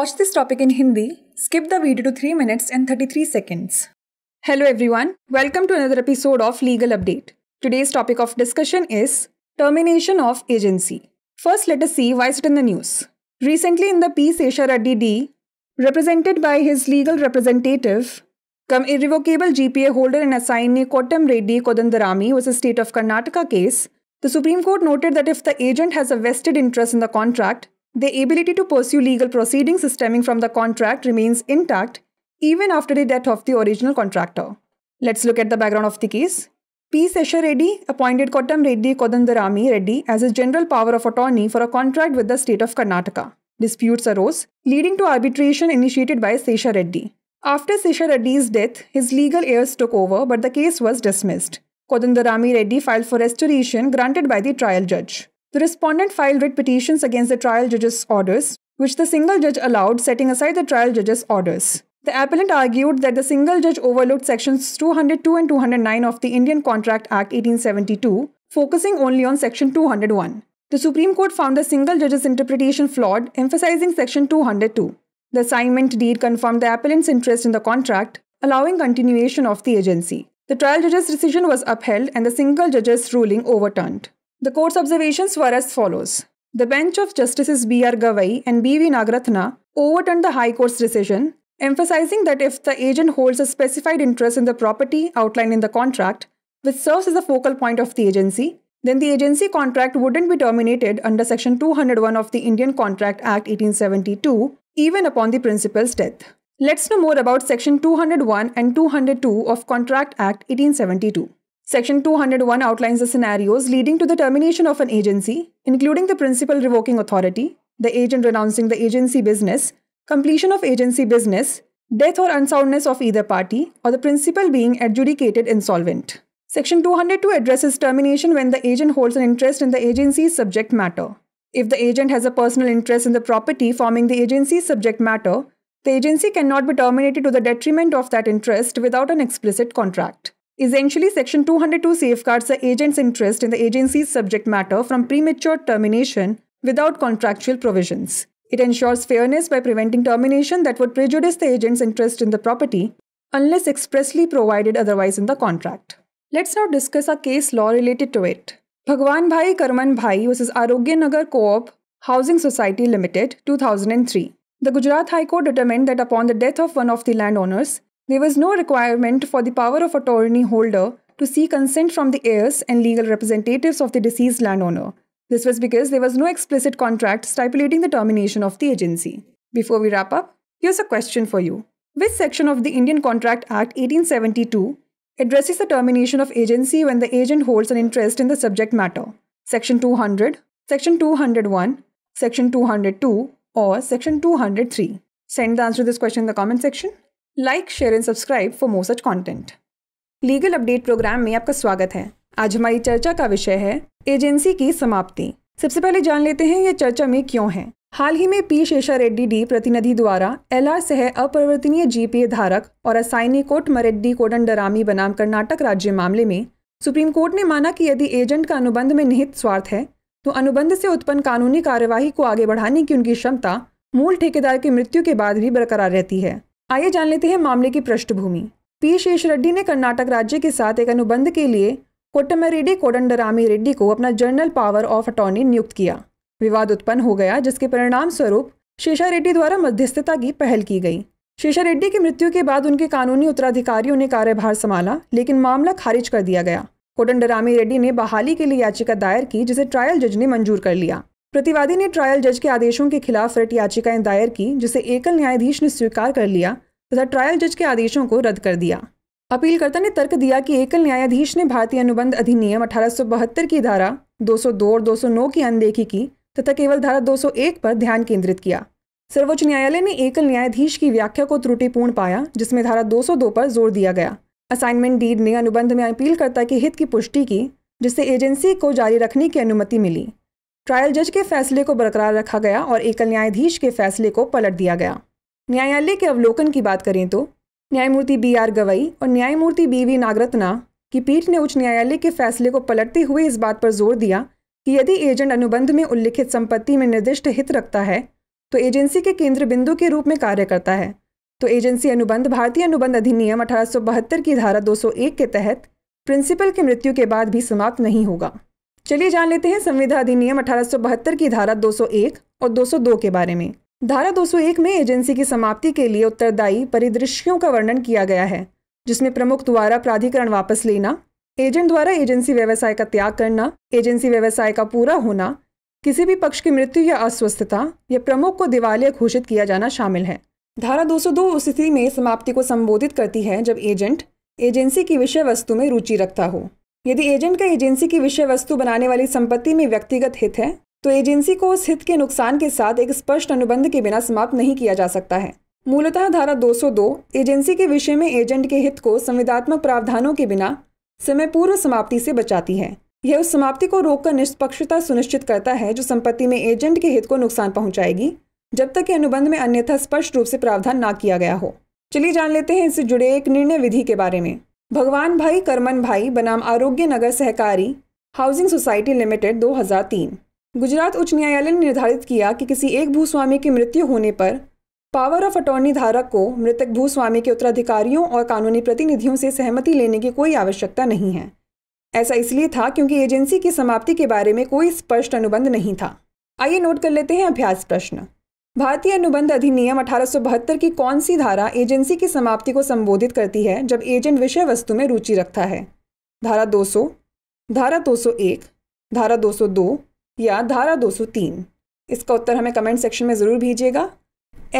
watch this topic in Hindi, skip the video to 3 minutes and 33 seconds. Hello everyone, welcome to another episode of Legal Update. Today's topic of discussion is termination of agency. First, let us see why is it in the news. Recently in the P. Sesha Reddy D, represented by his legal representative, cum irrevocable GPA holder and assignee Kotam Reddy Kodandarami was a state of Karnataka case, the Supreme Court noted that if the agent has a vested interest in the contract, the ability to pursue legal proceedings stemming from the contract remains intact even after the death of the original contractor. Let's look at the background of the case. P. Sesha Reddy appointed Kottam Reddy Kodandarami Reddy as a general power of attorney for a contract with the state of Karnataka. Disputes arose, leading to arbitration initiated by Sesha Reddy. After Sesha Reddy's death, his legal heirs took over, but the case was dismissed. Kodandarami Reddy filed for restoration granted by the trial judge. The respondent filed writ petitions against the trial judge's orders, which the single judge allowed, setting aside the trial judge's orders. The appellant argued that the single judge overlooked sections 202 and 209 of the Indian Contract Act 1872, focusing only on section 201. The Supreme Court found the single judge's interpretation flawed, emphasizing section 202. The assignment deed confirmed the appellant's interest in the contract, allowing continuation of the agency. The trial judge's decision was upheld and the single judge's ruling overturned. The court's observations were as follows. The bench of Justices B.R. Gavai and B.V. Nagarathna overturned the High Court's decision, emphasizing that if the agent holds a specified interest in the property outlined in the contract, which serves as the focal point of the agency, then the agency contract wouldn't be terminated under Section 201 of the Indian Contract Act 1872, even upon the principal's death. Let's know more about Section 201 and 202 of Contract Act 1872. Section 201 outlines the scenarios leading to the termination of an agency, including the principal revoking authority, the agent renouncing the agency business, completion of agency business, death or unsoundness of either party, or the principal being adjudicated insolvent. Section 202 addresses termination when the agent holds an interest in the agency's subject matter. If the agent has a personal interest in the property forming the agency's subject matter, the agency cannot be terminated to the detriment of that interest without an explicit contract. Essentially, Section 202 safeguards the agent's interest in the agency's subject matter from premature termination without contractual provisions. It ensures fairness by preventing termination that would prejudice the agent's interest in the property unless expressly provided otherwise in the contract. Let's now discuss a case law related to it. Bhagwan Bhai Karman Bhai versus Arogya Nagar Co-op Housing Society Limited, 2003. The Gujarat High Court determined that upon the death of one of the landowners, there was no requirement for the power of attorney holder to seek consent from the heirs and legal representatives of the deceased landowner. This was because there was no explicit contract stipulating the termination of the agency. Before we wrap up, here's a question for you. Which section of the Indian Contract Act 1872 addresses the termination of agency when the agent holds an interest in the subject matter? Section 200, Section 201, Section 202, or Section 203? Send the answer to this question in the comment section. Like share and subscribe for more such content legal update program में आपका स्वागत है आज हमारी चर्चा का विषय है एजेंसी की समाप्ति सबसे पहले जान लेते हैं ये चर्चा में क्यों है हाल ही में पी शेषा रेड्डी डी प्रतिनिधि द्वारा एल आर सह अपरिवर्तनीय जीपीए धारक और असाइनी कोट मरेड्डी कोडंडरामी बनाम कर्नाटक राज्य मामले में सुप्रीम कोर्ट ने माना कि यदि एजेंट का अनुबंध में निहित स्वार्थ है तो अनुबंध से उत्पन्न कानूनी कार्यवाही को आगे बढ़ाने की उनकी क्षमता मूल ठेकेदार की मृत्यु के बाद भी बरकरार रहती है आइए जान लेते हैं मामले की पृष्ठभूमि पी शेष रेड्डी ने कर्नाटक राज्य के साथ एक अनुबंध के लिए कोटमरेड्डी कोडंडरामी रेड्डी को अपना जनरल पावर ऑफ अटॉर्नी नियुक्त किया विवाद उत्पन्न हो गया जिसके परिणाम स्वरूप शेषा रेड्डी द्वारा मध्यस्थता की पहल की गई शेषा रेड्डी की मृत्यु के बाद उनके कानूनी उत्तराधिकारियों ने कार्यभार संभाला लेकिन मामला खारिज कर दिया गया कोडंडरामी रेड्डी ने बहाली के लिए याचिका दायर की जिसे ट्रायल जज ने मंजूर कर लिया प्रतिवादी ने ट्रायल जज के आदेशों के खिलाफ रिट याचिकाएं दायर की जिसे एकल न्यायाधीश ने स्वीकार कर लिया तथा ट्रायल जज के आदेशों को रद्द कर दिया अपीलकर्ता ने तर्क दिया कि एकल न्यायाधीश ने भारतीय अनुबंध अधिनियम अठारह की धारा 202 और 209 की अनदेखी की तथा केवल धारा 201 पर ध्यान केंद्रित किया सर्वोच्च न्यायालय ने एकल न्यायाधीश की व्याख्या को त्रुटिपूर्ण पाया जिसमें धारा 202 पर जोर दिया गया असाइनमेंट डीड ने अनुबंध में अपीलकर्ता के हित की पुष्टि की जिससे एजेंसी को जारी रखने की अनुमति मिली ट्रायल जज के फैसले को बरकरार रखा गया और एकल न्यायाधीश के फैसले को पलट दिया गया न्यायालय के अवलोकन की बात करें तो न्यायमूर्ति बी आर गवई और न्यायमूर्ति बी वी नागरत्ना की पीठ ने उच्च न्यायालय के फैसले को पलटते हुए इस बात पर जोर दिया कि यदि एजेंट अनुबंध में उल्लिखित संपत्ति में निर्दिष्ट हित रखता है तो एजेंसी के केंद्र बिंदु के रूप में कार्य करता है तो एजेंसी अनुबंध भारतीय अनुबंध अधिनियम अठारह की धारा 201 के तहत प्रिंसिपल की मृत्यु के बाद भी समाप्त नहीं होगा चलिए जान लेते हैं संविधा अधिनियम अठारह की धारा 201 और 202 के बारे में धारा 201 में एजेंसी की समाप्ति के लिए उत्तरदायी परिदृश्यों का वर्णन किया गया है जिसमें प्रमुख द्वारा प्राधिकरण वापस लेना एजेंट द्वारा एजेंसी व्यवसाय का त्याग करना एजेंसी व्यवसाय का पूरा होना किसी भी पक्ष की मृत्यु या अस्वस्थता या प्रमुख को दिवालिया घोषित किया जाना शामिल है धारा 202 उस स्थिति में समाप्ति को संबोधित करती है जब एजेंट एजेंसी की विषय वस्तु में रुचि रखता हो यदि एजेंट का एजेंसी की विषय वस्तु बनाने वाली संपत्ति में व्यक्तिगत हित है तो एजेंसी को उस हित के नुकसान के साथ एक स्पष्ट अनुबंध के बिना समाप्त नहीं किया जा सकता है मूलतः धारा 202 एजेंसी के विषय में एजेंट के हित को संविदात्मक प्रावधानों के बिना समय पूर्व समाप्ति से बचाती है यह उस समाप्ति को रोककर निष्पक्षता सुनिश्चित करता है जो संपत्ति में एजेंट के हित को नुकसान पहुंचाएगी जब तक कि अनुबंध में अन्यथा स्पष्ट रूप से प्रावधान ना किया गया हो चलिए जान लेते हैं इससे जुड़े एक निर्णय विधि के बारे में भगवान भाई करमन भाई बनाम आरोग्य नगर सहकारी हाउसिंग सोसाइटी लिमिटेड 2003 गुजरात उच्च न्यायालय ने निर्धारित किया कि किसी एक भूस्वामी की मृत्यु होने पर पावर ऑफ अटॉर्नी धारक को मृतक भूस्वामी के उत्तराधिकारियों और कानूनी प्रतिनिधियों से सहमति लेने की कोई आवश्यकता नहीं है ऐसा इसलिए था क्योंकि एजेंसी की समाप्ति के बारे में कोई स्पष्ट अनुबंध नहीं था आइए नोट कर लेते हैं अभ्यास प्रश्न भारतीय अनुबंध अधिनियम अठारह की कौन सी धारा एजेंसी की समाप्ति को संबोधित करती है जब एजेंट विषय वस्तु में रुचि रखता है धारा 200, धारा 201, धारा 202 या धारा 203। इसका उत्तर हमें कमेंट सेक्शन में ज़रूर भेजिएगा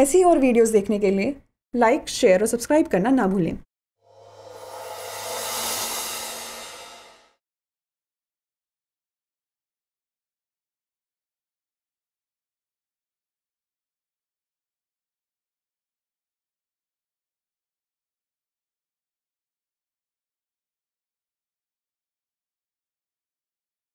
ऐसी और वीडियोस देखने के लिए लाइक शेयर और सब्सक्राइब करना ना भूलें